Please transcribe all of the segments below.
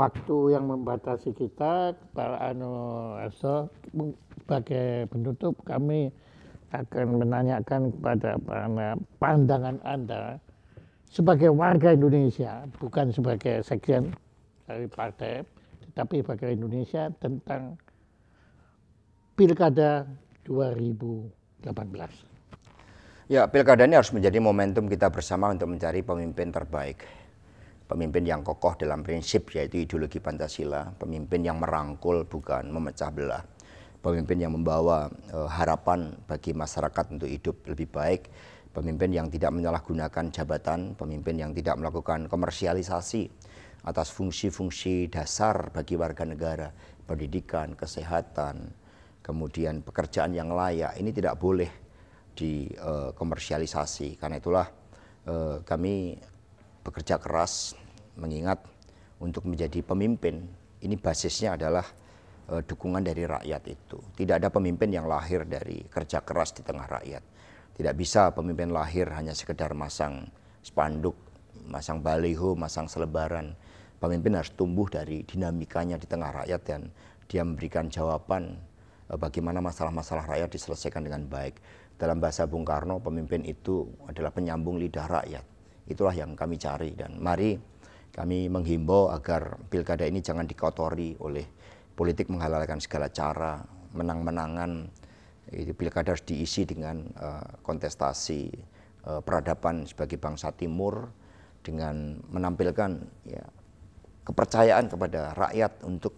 waktu yang membatasi kita Pak Anu Esso sebagai penutup kami akan menanyakan kepada pandangan Anda sebagai warga Indonesia bukan sebagai sekjen dari partai tetapi sebagai Indonesia tentang Pilkada 2018. Ya, pilkada ini harus menjadi momentum kita bersama untuk mencari pemimpin terbaik pemimpin yang kokoh dalam prinsip yaitu ideologi Pancasila, pemimpin yang merangkul bukan memecah belah, pemimpin yang membawa e, harapan bagi masyarakat untuk hidup lebih baik, pemimpin yang tidak menyalahgunakan jabatan, pemimpin yang tidak melakukan komersialisasi atas fungsi-fungsi dasar bagi warga negara, pendidikan, kesehatan, kemudian pekerjaan yang layak. Ini tidak boleh dikomersialisasi. Eh, e, Karena itulah e, kami bekerja keras mengingat untuk menjadi pemimpin ini basisnya adalah e, dukungan dari rakyat itu. Tidak ada pemimpin yang lahir dari kerja keras di tengah rakyat. Tidak bisa pemimpin lahir hanya sekedar masang spanduk, masang baliho, masang selebaran. Pemimpin harus tumbuh dari dinamikanya di tengah rakyat dan dia memberikan jawaban e, bagaimana masalah-masalah rakyat diselesaikan dengan baik. Dalam bahasa Bung Karno, pemimpin itu adalah penyambung lidah rakyat. Itulah yang kami cari dan mari kami menghimbau agar pilkada ini jangan dikotori oleh politik menghalalkan segala cara, menang-menangan. Pilkada harus diisi dengan eh, kontestasi eh, peradaban sebagai bangsa timur dengan menampilkan ya, kepercayaan kepada rakyat untuk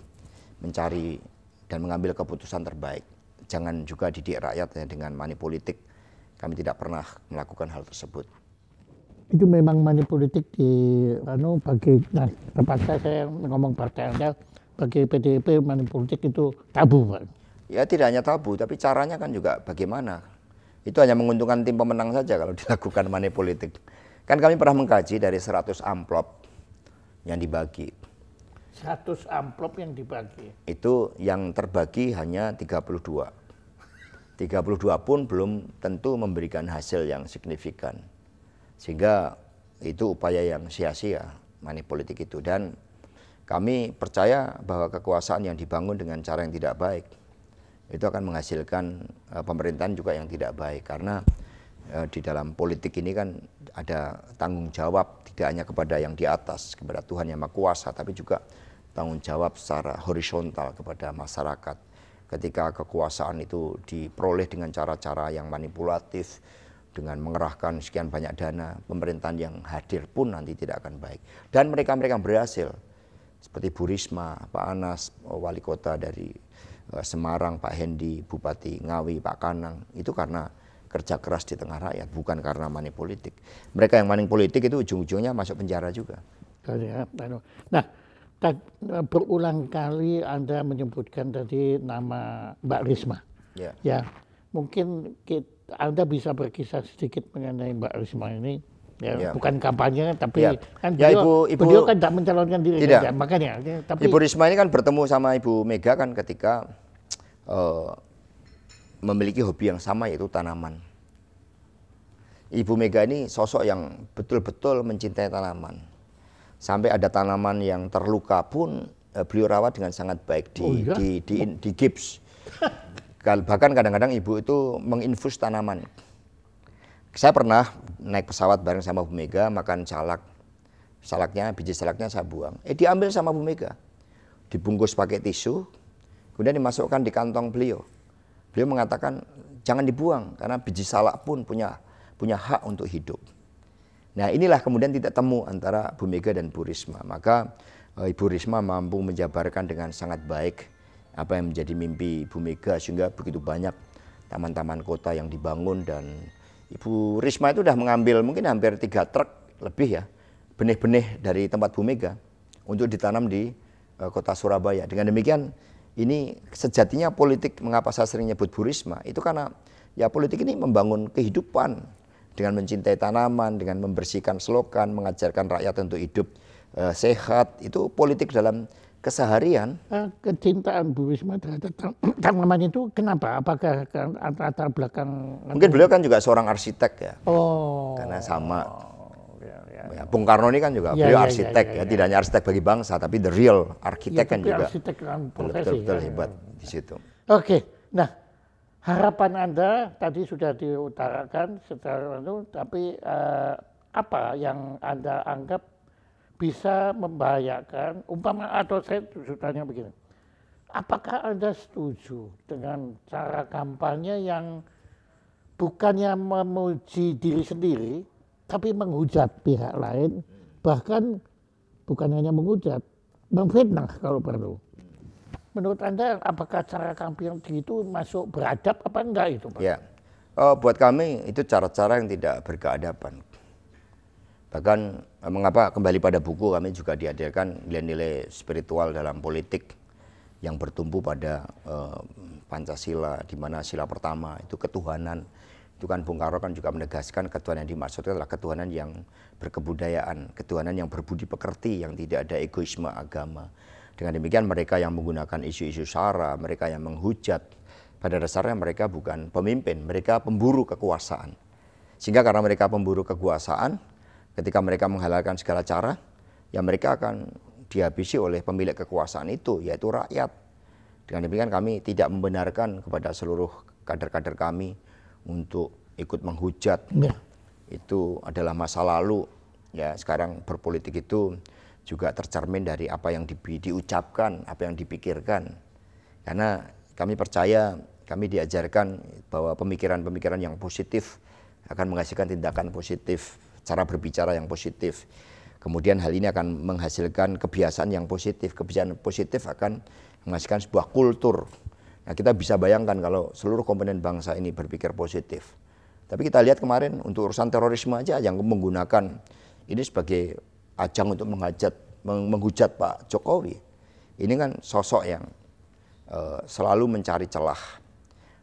mencari dan mengambil keputusan terbaik. Jangan juga didik rakyat dengan manipolitik. Kami tidak pernah melakukan hal tersebut itu memang money politik di anu bagi nah tepatnya saya ngomong partai Anda bagi PDIP money politik itu tabu kan? Ya tidak hanya tabu tapi caranya kan juga bagaimana. Itu hanya menguntungkan tim pemenang saja kalau dilakukan money politik. Kan kami pernah mengkaji dari 100 amplop yang dibagi. 100 amplop yang dibagi. Itu yang terbagi hanya 32. 32 pun belum tentu memberikan hasil yang signifikan sehingga itu upaya yang sia-sia money politik itu dan kami percaya bahwa kekuasaan yang dibangun dengan cara yang tidak baik itu akan menghasilkan eh, pemerintahan juga yang tidak baik karena eh, di dalam politik ini kan ada tanggung jawab tidak hanya kepada yang di atas kepada Tuhan yang Maha Kuasa tapi juga tanggung jawab secara horizontal kepada masyarakat ketika kekuasaan itu diperoleh dengan cara-cara yang manipulatif dengan mengerahkan sekian banyak dana, pemerintahan yang hadir pun nanti tidak akan baik. Dan mereka-mereka berhasil, seperti Bu Risma, Pak Anas, eh, wali kota dari eh, Semarang, Pak Hendi, Bupati Ngawi, Pak Kanang, itu karena kerja keras di tengah rakyat, bukan karena money politik. Mereka yang money politik itu ujung-ujungnya masuk penjara juga. Ya, nah, eh, berulang kali Anda menyebutkan tadi nama Mbak Risma. Ya. ya mungkin kita anda bisa berkisah sedikit mengenai Mbak Risma ini ya, ya. bukan kampanye tapi ya. kan ya, beliau, ya, ibu, ibu, beliau kan tidak mencalonkan diri tidak. Kan, makanya ya, tapi Ibu Risma ini kan bertemu sama Ibu Mega kan ketika uh, memiliki hobi yang sama yaitu tanaman. Ibu Mega ini sosok yang betul-betul mencintai tanaman. Sampai ada tanaman yang terluka pun uh, beliau rawat dengan sangat baik di oh, iya? di, di, di, di gips. bahkan kadang-kadang ibu itu menginfus tanaman. Saya pernah naik pesawat bareng sama Bu Mega makan salak. Salaknya, biji salaknya saya buang. Eh diambil sama Bu Mega. Dibungkus pakai tisu, kemudian dimasukkan di kantong beliau. Beliau mengatakan jangan dibuang karena biji salak pun punya punya hak untuk hidup. Nah inilah kemudian tidak temu antara Bu Mega dan Bu Risma. Maka eh, Ibu Risma mampu menjabarkan dengan sangat baik apa yang menjadi mimpi Ibu Mega sehingga begitu banyak taman-taman kota yang dibangun dan Ibu Risma itu sudah mengambil mungkin hampir tiga truk lebih ya benih-benih dari tempat Bu Mega untuk ditanam di uh, kota Surabaya. Dengan demikian ini sejatinya politik mengapa saya sering nyebut Bu Risma itu karena ya politik ini membangun kehidupan dengan mencintai tanaman, dengan membersihkan selokan, mengajarkan rakyat untuk hidup uh, sehat. Itu politik dalam keseharian. Eh, kecintaan Bu Risma terhadap tanaman itu kenapa? Apakah antara belakang? Mungkin beliau kan juga seorang arsitek ya. Oh. Karena sama. Oh, ya, ya. Bung Karno ini kan juga ya, beliau ya, ya arsitek ya, ya, ya, ya, tidak hanya arsitek bagi bangsa tapi the real arsitek ya, kan juga. Arsitek kan betul-betul ya, hebat ya. di situ. Oke, nah harapan anda tadi sudah diutarakan secara itu, tapi uh, apa yang anda anggap bisa membahayakan umpama atau saya sudah begini apakah anda setuju dengan cara kampanye yang bukannya memuji diri sendiri tapi menghujat pihak lain bahkan bukan hanya menghujat memfitnah kalau perlu menurut anda apakah cara kampanye itu masuk beradab apa enggak itu pak? Ya. Oh, buat kami itu cara-cara yang tidak berkeadaban bahkan mengapa kembali pada buku kami juga dihadirkan nilai-nilai spiritual dalam politik yang bertumpu pada uh, Pancasila di mana sila pertama itu ketuhanan itu kan Bung Karno kan juga menegaskan ketuhanan yang dimaksudkan adalah ketuhanan yang berkebudayaan, ketuhanan yang berbudi pekerti, yang tidak ada egoisme agama. Dengan demikian mereka yang menggunakan isu-isu sara, mereka yang menghujat, pada dasarnya mereka bukan pemimpin, mereka pemburu kekuasaan. Sehingga karena mereka pemburu kekuasaan, Ketika mereka menghalalkan segala cara, ya mereka akan dihabisi oleh pemilik kekuasaan itu, yaitu rakyat. Dengan demikian kami tidak membenarkan kepada seluruh kader-kader kami untuk ikut menghujat. Ya. Itu adalah masa lalu. Ya, sekarang berpolitik itu juga tercermin dari apa yang di, diucapkan, apa yang dipikirkan. Karena kami percaya, kami diajarkan bahwa pemikiran-pemikiran yang positif akan menghasilkan tindakan positif cara berbicara yang positif. Kemudian hal ini akan menghasilkan kebiasaan yang positif. Kebiasaan positif akan menghasilkan sebuah kultur. Nah, kita bisa bayangkan kalau seluruh komponen bangsa ini berpikir positif. Tapi kita lihat kemarin untuk urusan terorisme aja yang menggunakan ini sebagai ajang untuk menghajat, menghujat Pak Jokowi. Ini kan sosok yang uh, selalu mencari celah.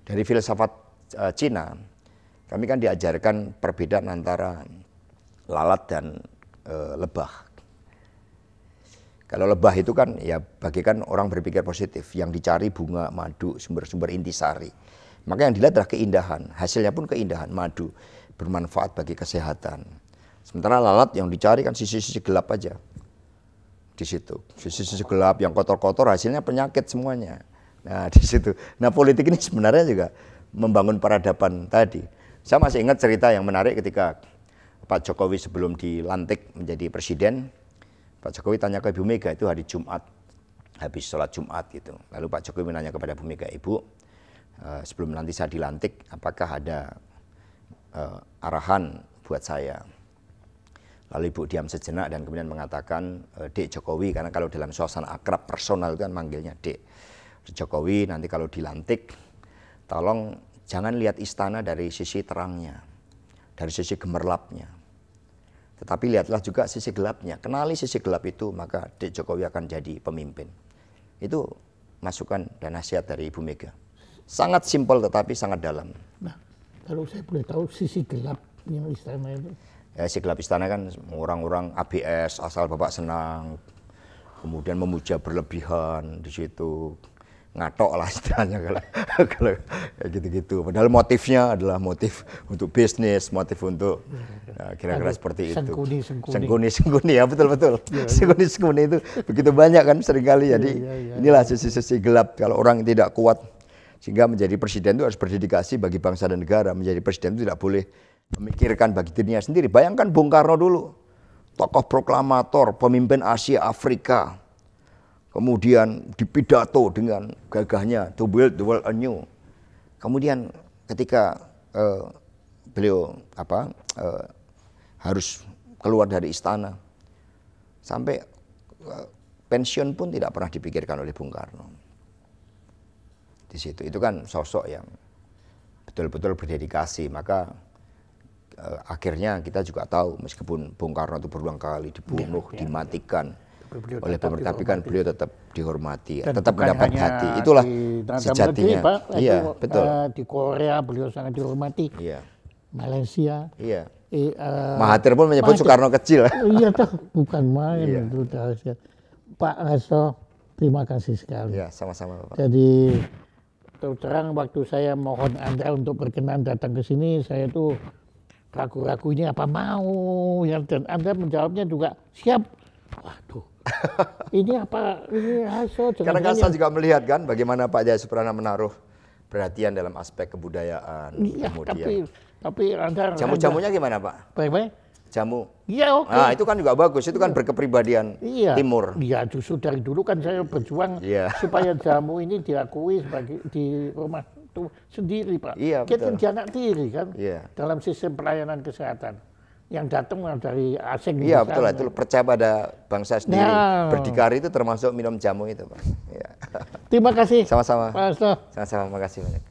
Dari filsafat uh, Cina, kami kan diajarkan perbedaan antara lalat dan e, lebah. Kalau lebah itu kan ya bagikan orang berpikir positif, yang dicari bunga, madu, sumber-sumber intisari. Maka yang dilihat adalah keindahan, hasilnya pun keindahan, madu bermanfaat bagi kesehatan. Sementara lalat yang dicari kan sisi-sisi gelap aja di situ. Sisi-sisi gelap yang kotor-kotor hasilnya penyakit semuanya. Nah di situ. Nah politik ini sebenarnya juga membangun peradaban tadi. Saya masih ingat cerita yang menarik ketika Pak Jokowi sebelum dilantik menjadi presiden, Pak Jokowi tanya ke Ibu Mega itu hari Jumat, habis sholat Jumat gitu. Lalu Pak Jokowi menanya kepada ibu Mega, Ibu, eh, sebelum nanti saya dilantik, apakah ada uh, arahan buat saya? Lalu Ibu diam sejenak dan kemudian mengatakan, eh, Dek Jokowi, karena kalau dalam suasana akrab personal itu kan manggilnya Dek. Jokowi nanti kalau dilantik, tolong jangan lihat istana dari sisi terangnya, dari sisi gemerlapnya. Tetapi lihatlah juga sisi gelapnya. Kenali sisi gelap itu, maka Dek Jokowi akan jadi pemimpin. Itu masukan dan nasihat dari Ibu Mega. Sangat simpel tetapi sangat dalam. Nah, kalau saya boleh tahu sisi gelapnya istana itu? Ya, sisi gelap istana kan orang-orang ABS, asal Bapak senang, kemudian memuja berlebihan di situ, ngatok lah istilahnya kalau kalau gitu-gitu. Padahal motifnya adalah motif untuk bisnis, motif untuk nah, kira-kira seperti sengkuni, itu. Sengkuni, sengkuni, sengkuni ya betul betul. Ya, sengkuni, ya. sengkuni itu begitu banyak kan seringkali. Ya, jadi ya, ya, inilah sisi-sisi gelap kalau orang tidak kuat sehingga menjadi presiden itu harus berdedikasi bagi bangsa dan negara. Menjadi presiden itu tidak boleh memikirkan bagi dirinya sendiri. Bayangkan Bung Karno dulu, tokoh proklamator, pemimpin Asia Afrika Kemudian dipidato dengan gagahnya to build the world anew. Kemudian ketika uh, beliau apa uh, harus keluar dari istana sampai uh, pensiun pun tidak pernah dipikirkan oleh Bung Karno. Di situ itu kan sosok yang betul-betul berdedikasi maka akhirnya kita juga tahu meskipun Bung Karno itu berulang kali dibunuh, ya, ya, dimatikan, ya beliau oleh pemerintah tapi kan beliau tetap dihormati, Dan tetap mendapat hati. Itulah di, sejatinya. Pak, iya, itu, betul. Uh, di Korea beliau sangat dihormati. Iya. Malaysia. Iya. I, uh, eh, eh, Mahathir pun menyebut Mahathir. Soekarno kecil. iya, tuh, bukan main iya. itu dahsyat Pak Hasto, terima kasih sekali. Iya, sama-sama Pak. Jadi terang waktu saya mohon Anda untuk berkenan datang ke sini, saya tuh ragu ragu ini apa mau ya dan Anda menjawabnya juga siap. Waduh, ini apa? Ini hasil. Karena kan saya juga melihat kan bagaimana Pak Jaya Suprana menaruh perhatian dalam aspek kebudayaan. Iya, kemudian. tapi tapi antara jamu-jamunya gimana Pak? Baik-baik. Jamu. Iya, oke. Okay. Nah, itu kan juga bagus. Itu kan iya. berkepribadian iya. timur. Iya, justru dari dulu kan saya berjuang iya. supaya jamu ini diakui sebagai di rumah tuh sendiri, Pak. Iya, Kita kan tiri kan iya. dalam sistem pelayanan kesehatan yang datang dari asing. Iya betul lah, itu percaya pada bangsa sendiri. Nah. Berdikari itu termasuk minum jamu itu, Pak. Ya. Terima kasih. Sama-sama. Sama-sama, makasih banyak.